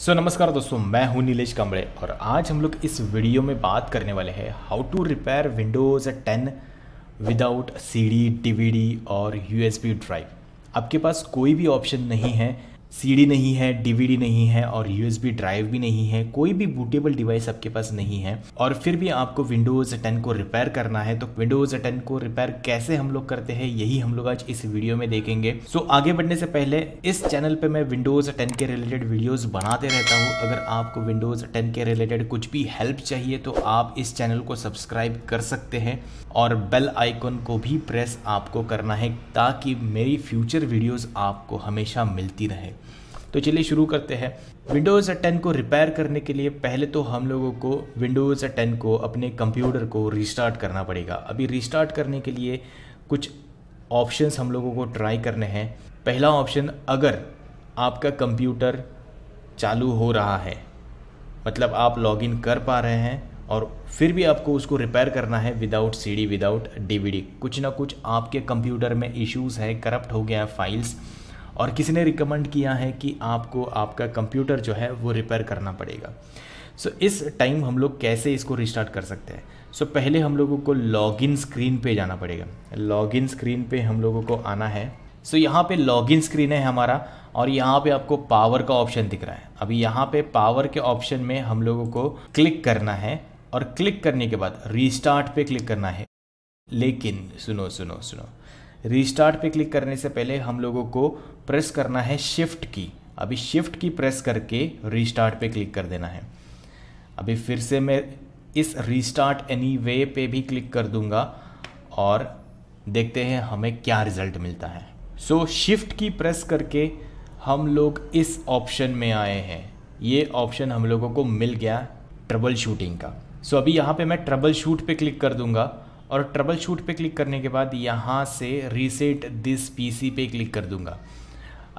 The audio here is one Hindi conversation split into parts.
सो so, नमस्कार दोस्तों मैं हूं नीलेश कांबड़े और आज हम लोग इस वीडियो में बात करने वाले हैं how to repair Windows 10 without CD, DVD और यूएसबी ड्राइव आपके पास कोई भी ऑप्शन नहीं है सीडी नहीं है डीवीडी नहीं है और यूएसबी ड्राइव भी नहीं है कोई भी बूटेबल डिवाइस आपके पास नहीं है और फिर भी आपको विंडोज़ 10 को रिपेयर करना है तो विंडोज़ 10 को रिपेयर कैसे हम लोग करते हैं यही हम लोग आज इस वीडियो में देखेंगे सो so, आगे बढ़ने से पहले इस चैनल पर मैं विंडोज़ टेन के रिलेटेड वीडियोज़ बनाते रहता हूँ अगर आपको विंडोज़ टेन के रिलेटेड कुछ भी हेल्प चाहिए तो आप इस चैनल को सब्सक्राइब कर सकते हैं और बेल आइकन को भी प्रेस आपको करना है ताकि मेरी फ्यूचर वीडियोज़ आपको हमेशा मिलती रहे तो चलिए शुरू करते हैं विंडोज़ 10 को रिपेयर करने के लिए पहले तो हम लोगों को विंडोज़ 10 को अपने कंप्यूटर को रिस्टार्ट करना पड़ेगा अभी रिस्टार्ट करने के लिए कुछ ऑप्शंस हम लोगों को ट्राई करने हैं पहला ऑप्शन अगर आपका कंप्यूटर चालू हो रहा है मतलब आप लॉगिन कर पा रहे हैं और फिर भी आपको उसको रिपेयर करना है विदाउट सीडी विदाउट डीवीडी कुछ ना कुछ आपके कंप्यूटर में इश्यूज है करप्ट हो गया है फाइल्स और किसी ने रिकमेंड किया है कि आपको आपका कंप्यूटर जो है वो रिपेयर करना पड़ेगा सो so, इस टाइम हम लोग कैसे इसको रिस्टार्ट कर सकते हैं सो so, पहले हम लोगों को लॉगिन स्क्रीन पे जाना पड़ेगा लॉगिन स्क्रीन पे हम लोगों को आना है सो so, यहाँ पे लॉगिन स्क्रीन है हमारा और यहाँ पे आपको पावर का ऑप्शन दिख रहा है अभी यहाँ पे पावर के ऑप्शन में हम लोगों को क्लिक करना है और क्लिक करने के बाद रीस्टार्ट पे क्लिक करना है लेकिन सुनो सुनो सुनो रीस्टार्ट पे क्लिक करने से पहले हम लोगों को प्रेस करना है शिफ्ट की अभी शिफ्ट की प्रेस करके रीस्टार्ट पे क्लिक कर देना है अभी फिर से मैं इस रीस्टार्ट एनी वे पे भी क्लिक कर दूंगा और देखते हैं हमें क्या रिजल्ट मिलता है सो so, शिफ्ट की प्रेस करके हम लोग इस ऑप्शन में आए हैं ये ऑप्शन हम लोगों को मिल गया ट्रबल शूटिंग का सो so, अभी यहाँ पे मैं ट्रबल शूट पे क्लिक कर दूंगा और ट्रबल शूट पर क्लिक करने के बाद यहाँ से रीसेट दिस पीसी पे क्लिक कर दूँगा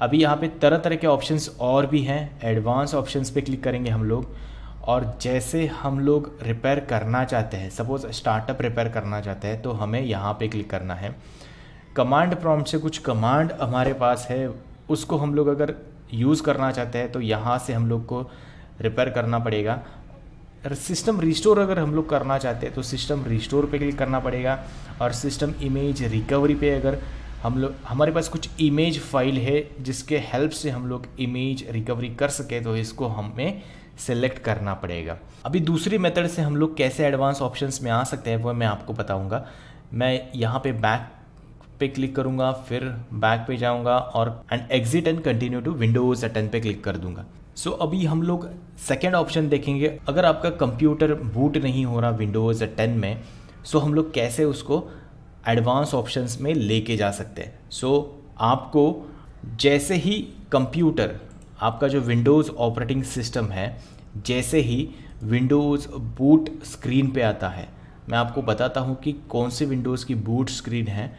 अभी यहाँ पे तरह तरह के ऑप्शंस और भी हैं एडवांस ऑप्शंस पे क्लिक करेंगे हम लोग और जैसे हम लोग रिपेयर करना चाहते हैं सपोज़ स्टार्टअप रिपेयर करना चाहते हैं तो हमें यहाँ पे क्लिक करना है कमांड प्रॉम्प्ट से कुछ कमांड हमारे पास है उसको हम लोग अगर यूज़ करना चाहते हैं तो यहाँ से हम लोग को रिपेयर करना पड़ेगा सिस्टम रिस्टोर अगर हम लोग करना चाहते हैं तो सिस्टम रिस्टोर पे क्लिक करना पड़ेगा और सिस्टम इमेज रिकवरी पे अगर हम लोग हमारे पास कुछ इमेज फाइल है जिसके हेल्प से हम लोग इमेज रिकवरी कर सके तो इसको हमें सेलेक्ट करना पड़ेगा अभी दूसरी मेथड से हम लोग कैसे एडवांस ऑप्शंस में आ सकते हैं वह मैं आपको बताऊंगा मैं यहाँ पे बैक पे क्लिक करूँगा फिर बैक पे जाऊँगा और and exit and continue to Windows ten पे क्लिक कर दूंगा सो so, अभी हम लोग सेकेंड ऑप्शन देखेंगे अगर आपका कंप्यूटर बूट नहीं हो रहा विंडोज़ टेन में सो so हम लोग कैसे उसको एडवांस ऑप्शंस में लेके जा सकते हैं सो so, आपको जैसे ही कंप्यूटर आपका जो विंडोज़ ऑपरेटिंग सिस्टम है जैसे ही विंडोज़ बूट स्क्रीन पे आता है मैं आपको बताता हूँ कि कौन से विंडोज़ की बूट स्क्रीन है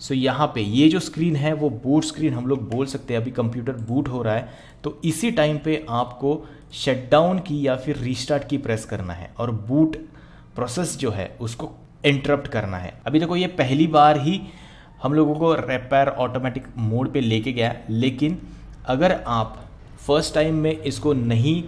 सो so, यहाँ पे ये जो स्क्रीन है वो बूट स्क्रीन हम लोग बोल सकते हैं अभी कंप्यूटर बूट हो रहा है तो इसी टाइम पे आपको शटडाउन की या फिर रीस्टार्ट की प्रेस करना है और बूट प्रोसेस जो है उसको इंटरप्ट करना है अभी देखो ये पहली बार ही हम लोगों को रेपेयर ऑटोमेटिक मोड पे लेके गया लेकिन अगर आप फर्स्ट टाइम में इसको नहीं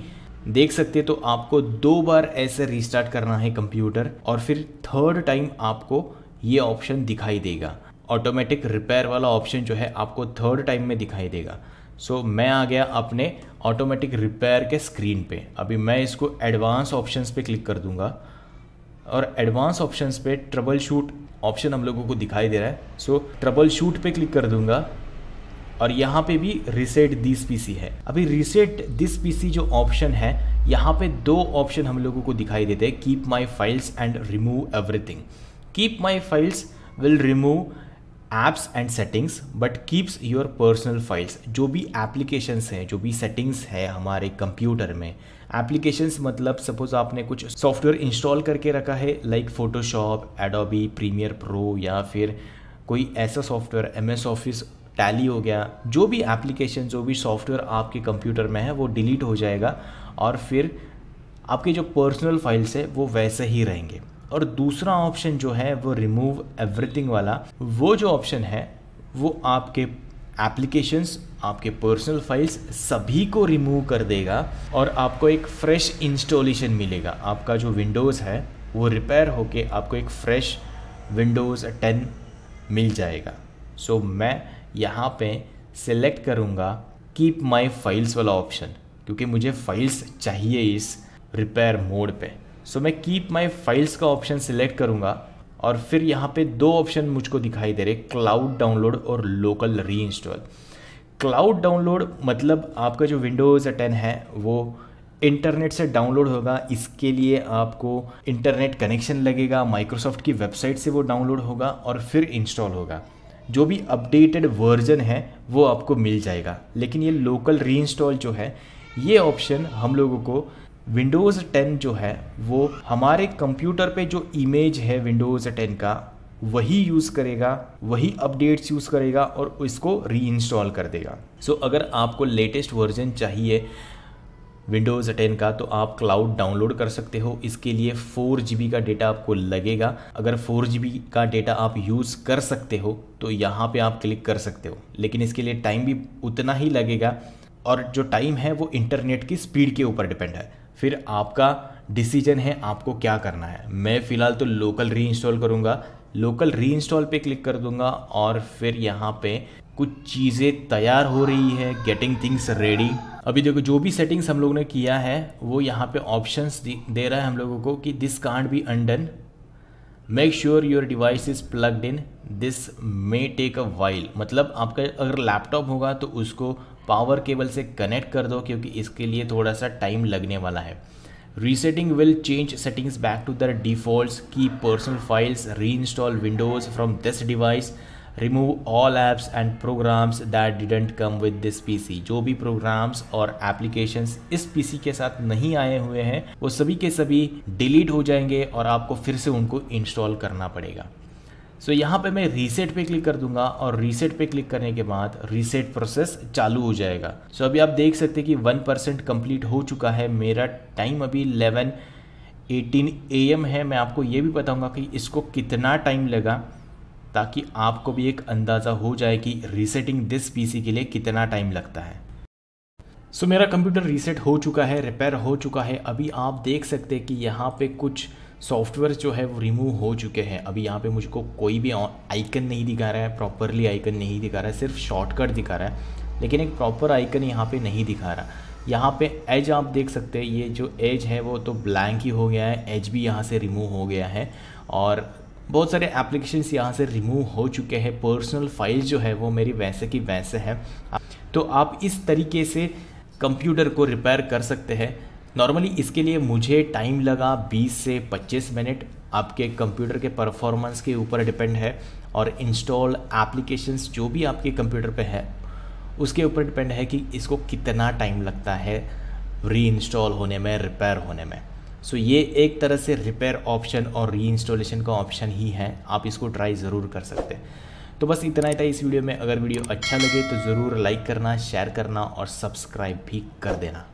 देख सकते तो आपको दो बार ऐसे रिस्टार्ट करना है कंप्यूटर और फिर थर्ड टाइम आपको ये ऑप्शन दिखाई देगा ऑटोमेटिक रिपेयर वाला ऑप्शन जो है आपको थर्ड टाइम में दिखाई देगा सो so, मैं आ गया अपने ऑटोमेटिक रिपेयर के स्क्रीन पे अभी मैं इसको एडवांस ऑप्शंस पे क्लिक कर दूंगा और एडवांस ऑप्शंस पे ट्रबल शूट ऑप्शन हम लोगों को दिखाई दे रहा है सो ट्रबल शूट पे क्लिक कर दूंगा और यहाँ पे भी रिसेट दिस पीसी है अभी रिसेट दिस पीसी जो ऑप्शन है यहाँ पे दो ऑप्शन हम लोगों को दिखाई देते हैं keep my files and remove everything keep my files will remove apps and settings but keeps your personal files जो भी एप्लीकेशंस हैं जो भी सेटिंग्स हैं हमारे कंप्यूटर में एप्लीकेशंस मतलब सपोज आपने कुछ सॉफ्टवेयर इंस्टॉल करके रखा है like Photoshop Adobe Premiere Pro या फिर कोई ऐसा software M S Office Tally हो गया जो भी एप्लीकेशन जो भी सॉफ्टवेयर आपके कंप्यूटर में है वो डिलीट हो जाएगा और फिर आपके जो पर्सनल फाइल्स है वो वैसे ही रहेंगे और दूसरा ऑप्शन जो है वो रिमूव एवरीथिंग वाला वो जो ऑप्शन है वो आपके एप्लीकेशंस आपके पर्सनल फाइल्स सभी को रिमूव कर देगा और आपको एक फ्रेश इंस्टॉलेशन मिलेगा आपका जो विंडोज़ है वो रिपेयर होके आपको एक फ्रेश विंडोज़ 10 मिल जाएगा सो so, मैं यहाँ पे सिलेक्ट करूँगा कीप माय फाइल्स वाला ऑप्शन क्योंकि मुझे फाइल्स चाहिए इस रिपेयर मोड पे सो so, मैं कीप माई फाइल्स का ऑप्शन सिलेक्ट करूंगा और फिर यहाँ पे दो ऑप्शन मुझको दिखाई दे रहे क्लाउड डाउनलोड और local reinstall cloud download मतलब आपका जो विंडोज़ टेन है वो इंटरनेट से डाउनलोड होगा इसके लिए आपको इंटरनेट कनेक्शन लगेगा माइक्रोसॉफ्ट की वेबसाइट से वो डाउनलोड होगा और फिर इंस्टॉल होगा जो भी अपडेटेड वर्जन है वो आपको मिल जाएगा लेकिन ये लोकल री इंस्टॉल जो है ये ऑप्शन हम लोगों को विंडोज़ 10 जो है वो हमारे कंप्यूटर पे जो इमेज है विंडोज़ 10 का वही यूज़ करेगा वही अपडेट्स यूज़ करेगा और इसको री इंस्टॉल कर देगा सो so, अगर आपको लेटेस्ट वर्जन चाहिए विंडोज़ 10 का तो आप क्लाउड डाउनलोड कर सकते हो इसके लिए फोर जी का डेटा आपको लगेगा अगर फोर जी का डेटा आप यूज़ कर सकते हो तो यहाँ पे आप क्लिक कर सकते हो लेकिन इसके लिए टाइम भी उतना ही लगेगा और जो टाइम है वो इंटरनेट की स्पीड के ऊपर डिपेंड है फिर आपका डिसीजन है आपको क्या करना है मैं फ़िलहाल तो लोकल री इंस्टॉल करूँगा लोकल री इंस्टॉल पर क्लिक कर दूंगा और फिर यहाँ पे कुछ चीज़ें तैयार हो रही है गेटिंग थिंग्स रेडी अभी देखो जो भी सेटिंग्स हम लोगों ने किया है वो यहाँ पे ऑप्शंस दे रहा है हम लोगों को कि this can't be undone make sure your device is plugged in this may take a while मतलब आपका अगर लैपटॉप होगा तो उसको पावर केबल से कनेक्ट कर दो क्योंकि इसके लिए थोड़ा सा टाइम लगने वाला है resetting will change settings back to their default की personal files reinstall Windows from this device remove all apps and programs that didn't come with this P C जो भी प्रोग्राम्स और एप्लीकेशन इस पी सी के साथ नहीं आए हुए हैं वो सभी के सभी डिलीट हो जाएंगे और आपको फिर से उनको इंस्टॉल करना पड़ेगा सो so, यहाँ पे मैं रीसेट पे क्लिक कर दूंगा और रीसेट पे क्लिक करने के बाद रीसेट प्रोसेस चालू हो जाएगा सो so, अभी आप देख सकते हैं कि वन परसेंट कम्प्लीट हो चुका है मेरा टाइम अभी इलेवन एटीन ए एम है मैं आपको ये भी बताऊंगा कि इसको कितना टाइम लगा ताकि आपको भी एक अंदाज़ा हो जाए कि रीसेटिंग दिस पी के लिए कितना टाइम लगता है सो so, मेरा कंप्यूटर रीसेट हो चुका है रिपेयर हो चुका है अभी आप देख सकते हैं कि यहाँ पे कुछ सॉफ्टवेयर जो है वो रिमूव हो चुके हैं अभी यहाँ पे मुझको कोई भी आइकन नहीं दिखा रहा है प्रॉपरली आइकन नहीं दिखा रहा है सिर्फ शॉर्टकट दिखा रहा है लेकिन एक प्रॉपर आइकन यहाँ पे नहीं दिखा रहा यहाँ पे एज आप देख सकते हैं ये जो एज है वो तो ब्लैंक ही हो गया है एज भी यहाँ से रिमूव हो गया है और बहुत सारे एप्लीकेशंस यहाँ से रिमूव हो चुके हैं पर्सनल फाइल्स जो है वो मेरी वैसे की वैसे है तो आप इस तरीके से कंप्यूटर को रिपेयर कर सकते हैं नॉर्मली इसके लिए मुझे टाइम लगा 20 से 25 मिनट आपके कंप्यूटर के परफॉर्मेंस के ऊपर डिपेंड है और इंस्टॉल एप्लीकेशंस जो भी आपके कंप्यूटर पे है उसके ऊपर डिपेंड है कि इसको कितना टाइम लगता है री इंस्टॉल होने में रिपेयर होने में सो so, ये एक तरह से रिपेयर ऑप्शन और री इंस्टॉलेशन का ऑप्शन ही है आप इसको ट्राई ज़रूर कर सकते हैं तो बस इतना ही था इस वीडियो में अगर वीडियो अच्छा लगे तो ज़रूर लाइक करना शेयर करना और सब्सक्राइब भी कर देना